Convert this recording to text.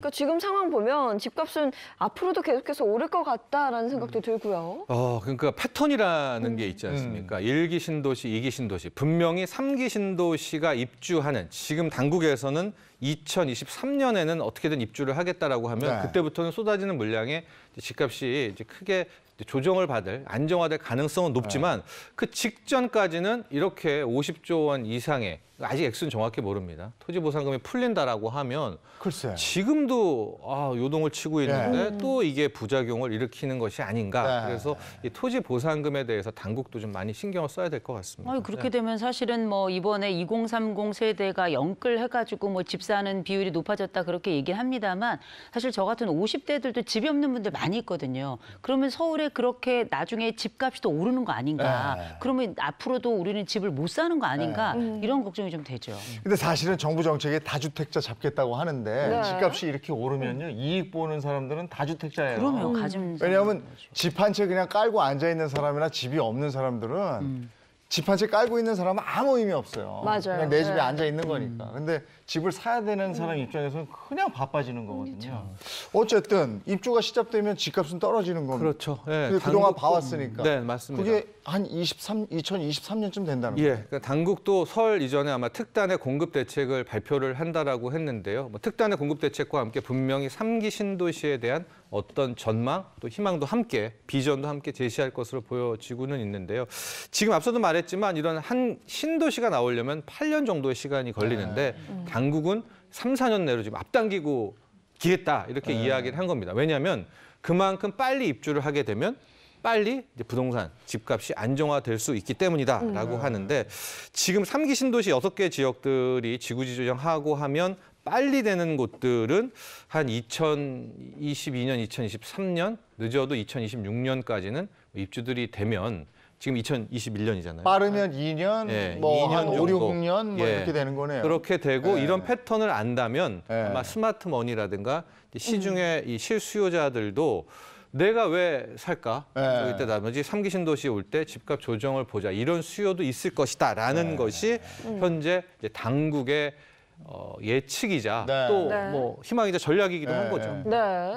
그러니까 지금 상황 보면 집값은 앞으로도 계속해서 오를 것 같다라는 생각도 음. 들고요. 어, 그러니까 패턴이라는 음. 게 있지 않습니까? 음. 1기 신도시, 2기 신도시. 분명히 3기 신도시가 입주하는 지금 당국에서는 2023년에는 어떻게든 입주를 하겠다라고 하면 네. 그때부터는 쏟아지는 물량의 집값이 이제 크게 조정을 받을 안정화될 가능성은 높지만 네. 그 직전까지는 이렇게 50조 원 이상의 아직 액수는 정확히 모릅니다. 토지 보상금이 풀린다라고 하면 글쎄. 지금도 아, 요동을 치고 네. 있는데 네. 또 이게 부작용을 일으키는 것이 아닌가. 네. 그래서 이 토지 보상금에 대해서 당국도 좀 많이 신경을 써야 될 것 같습니다. 아니, 그렇게 네. 되면 사실은 뭐 이번에 2030 세대가 영끌 해가지고 뭐 집 사는 비율이 높아졌다 그렇게 얘기합니다만 사실 저 같은 50대들도 집이 없는 분들 많이 있거든요. 그러면 서울에 그렇게 나중에 집값이 또 오르는 거 아닌가. 네. 그러면 앞으로도 우리는 집을 못 사는 거 아닌가. 네. 음. 이런 걱정이 좀 되죠. 근데 사실은 정부 정책에 다주택자 잡겠다고 하는데 네. 집값이 이렇게 오르면요. 이익 보는 사람들은 다주택자예요. 그러면 음. 가진 왜냐하면 집 한 채 그냥 깔고 앉아 있는 사람이나 집이 없는 사람들은 음. 집한 채 깔고 있는 사람은 아무 의미 없어요. 맞아요. 그냥 내 집에 네. 앉아 있는 거니까. 음. 근데 집을 사야 되는 사람 입장에서는 그냥 바빠지는 거거든요. 그렇죠. 어쨌든 입주가 시작되면 집값은 떨어지는 겁니다. 그렇죠. 예, 근데 그동안 봐왔으니까. 네, 맞습니다. 그게 한 23, 2023년쯤 된다는 예, 거예요. 예, 그러니까 당국도 설 이전에 아마 특단의 공급 대책을 발표를 한다라고 했는데요. 뭐 특단의 공급 대책과 함께 분명히 삼기 신도시에 대한 어떤 전망 또 희망도 함께 비전도 함께 제시할 것으로 보여지고는 있는데요. 지금 앞서도 말했지만 이런 한 신도시가 나오려면 8년 정도의 시간이 걸리는데 네. 당국은 3, 4년 내로 지금 앞당기고 기했다 이렇게 네. 이야기를 한 겁니다. 왜냐하면 그만큼 빨리 입주를 하게 되면 빨리 부동산 집값이 안정화될 수 있기 때문이다라고 음. 하는데 지금 삼기 신도시 여섯 개 지역들이 지구지 조정하고 하면 빨리 되는 곳들은 한 2022년, 2023년 늦어도 2026년까지는 입주들이 되면 지금 2021년이잖아요. 빠르면 2년, 예, 뭐 2년 5, 6년 뭐 예, 이렇게 되는 거네요. 그렇게 되고 예. 이런 패턴을 안다면 예. 아마 스마트 머니라든가 음. 시중의 이 실수요자들도 내가 왜 살까? 네. 예. 이때 나머지 삼기 신도시 올 때 집값 조정을 보자. 이런 수요도 있을 것이다. 라는 예. 것이 음. 현재 이제 당국의 어, 예측이자 네. 또뭐 네. 희망이자 전략이기도 한 거죠. 네.